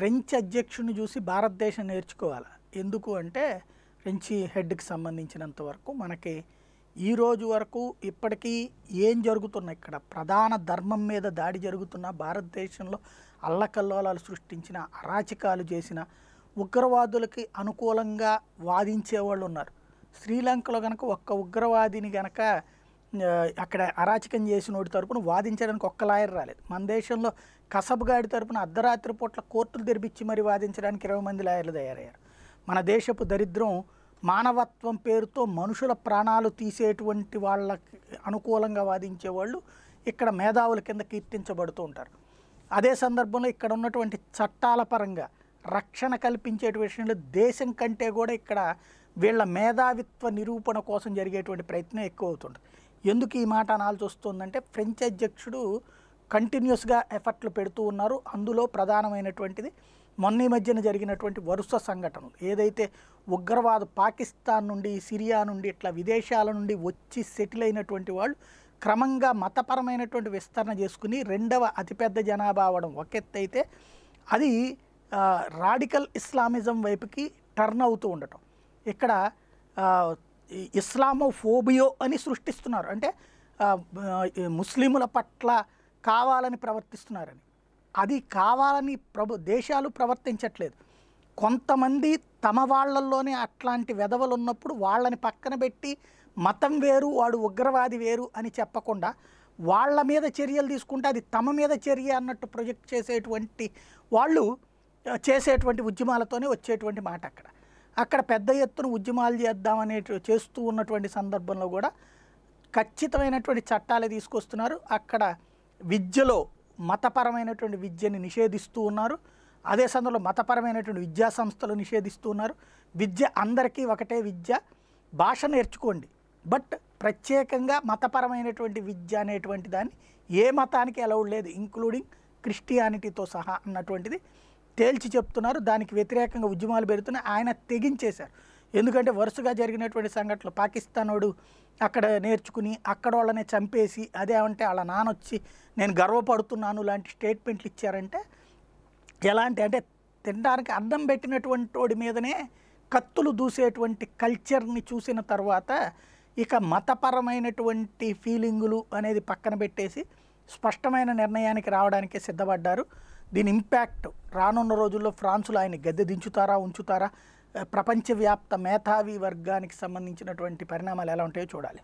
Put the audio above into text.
French అధ్యక్షుని చూసి భారతదేశం నేర్చుకోవాలి ఎందుకు అంటే ఫ్రెంచి హెడ్కి సంబంధించినంత వరకు మనకి ఈ రోజు వరకు ఇప్పటికీ ఏం జరుగుతున్నా ఇక్కడ ప్రధాన ధర్మం మీద దాడి జరుగుతున్న భారతదేశంలో అల్లకల్లోలాలు సృష్టించిన అరాచకాలు చేసిన ఉగ్రవాదులకి అనుకూలంగా వాదించేవాళ్ళు ఉన్నారు శ్రీలంకలో కనుక ఒక్క ఉగ్రవాదిని కనుక అక్కడ అరాచకం చేసినోడి తరపున వాదించడానికి ఒక్క లాయర్ రాలేదు మన దేశంలో కసబ్గాడి తరపున అర్ధరాత్రి పూట్ల కోర్టులు తెరిపించి మరి వాదించడానికి ఇరవై మంది లాయర్లు తయారయ్యారు మన దేశపు దరిద్రం మానవత్వం పేరుతో మనుషుల ప్రాణాలు తీసేటువంటి వాళ్ళకి అనుకూలంగా వాదించే వాళ్ళు ఇక్కడ మేధావుల కింద కీర్తించబడుతూ ఉంటారు అదే సందర్భంలో ఇక్కడ ఉన్నటువంటి చట్టాల పరంగా రక్షణ కల్పించేటి విషయంలో దేశం కంటే కూడా ఇక్కడ వీళ్ళ మేధావిత్వ నిరూపణ కోసం జరిగేటువంటి ప్రయత్నం ఎక్కువ అవుతుంది ఎందుకు ఈ మాట అనాల్సి వస్తుందంటే ఫ్రెంచ్ అధ్యక్షుడు కంటిన్యూస్గా ఎఫర్ట్లు పెడుతూ ఉన్నారు అందులో ప్రధానమైనటువంటిది మొన్న మధ్యన జరిగినటువంటి వరుస సంఘటనలు ఏదైతే ఉగ్రవాదు పాకిస్తాన్ నుండి సిరియా నుండి ఇట్లా విదేశాల నుండి వచ్చి సెటిల్ అయినటువంటి వాళ్ళు క్రమంగా మతపరమైనటువంటి విస్తరణ చేసుకుని రెండవ అతిపెద్ద జనాభా అవడం ఒక ఎత్తు అయితే అది రాడికల్ ఇస్లామిజం వైపుకి టర్న్ అవుతూ ఉండటం ఇక్కడ ఇస్లామో ఫోబియో అని సృష్టిస్తున్నారు అంటే ముస్లిముల పట్ల కావాలని ప్రవర్తిస్తున్నారని అది కావాలని ప్రభు దేశాలు ప్రవర్తించట్లేదు కొంతమంది తమ వాళ్ళల్లోనే అట్లాంటి వెధవలు ఉన్నప్పుడు వాళ్ళని పక్కన పెట్టి మతం వేరు వాడు ఉగ్రవాది వేరు అని చెప్పకుండా వాళ్ళ మీద చర్యలు తీసుకుంటే అది తమ మీద చర్య అన్నట్టు ప్రొజెక్ట్ చేసేటువంటి వాళ్ళు చేసేటువంటి ఉద్యమాలతోనే వచ్చేటువంటి మాట అక్కడ అక్కడ పెద్ద ఎత్తున ఉద్యమాలు చేద్దామనే చేస్తూ ఉన్నటువంటి సందర్భంలో కూడా ఖచ్చితమైనటువంటి చట్టాలు తీసుకొస్తున్నారు అక్కడ విద్యలో మతపరమైనటువంటి విద్యని నిషేధిస్తూ ఉన్నారు అదే సందర్భంలో మతపరమైనటువంటి విద్యా సంస్థలు నిషేధిస్తూ ఉన్నారు విద్య అందరికీ ఒకటే విద్య భాష నేర్చుకోండి బట్ ప్రత్యేకంగా మతపరమైనటువంటి విద్య అనేటువంటి దాన్ని ఏ మతానికి అలౌడ్ లేదు ఇంక్లూడింగ్ క్రిస్టియానిటీతో సహా అన్నటువంటిది తేల్చి చెప్తున్నారు దానికి వ్యతిరేకంగా ఉద్యమాలు పెడుతున్నా ఆయన తెగించేశారు ఎందుకంటే వరుసగా జరిగినటువంటి సంఘటనలు పాకిస్తానోడు అక్కడ నేర్చుకుని అక్కడ వాళ్ళని చంపేసి అదేమంటే వాళ్ళ నానొచ్చి నేను గర్వపడుతున్నాను లాంటి స్టేట్మెంట్లు ఇచ్చారంటే ఎలాంటి అంటే తినడానికి అద్దం పెట్టినటువంటి వాడి మీదనే కత్తులు దూసేటువంటి కల్చర్ని చూసిన తర్వాత ఇక మతపరమైనటువంటి ఫీలింగులు అనేది పక్కన పెట్టేసి స్పష్టమైన నిర్ణయానికి రావడానికి సిద్ధపడ్డారు దీని ఇంపాక్ట్ రానున్న రోజుల్లో ఫ్రాన్సులో ఆయన గద్దె దించుతారా ఉంచుతారా ప్రపంచవ్యాప్త మేధావి వర్గానికి సంబంధించినటువంటి పరిణామాలు ఎలా ఉంటాయో చూడాలి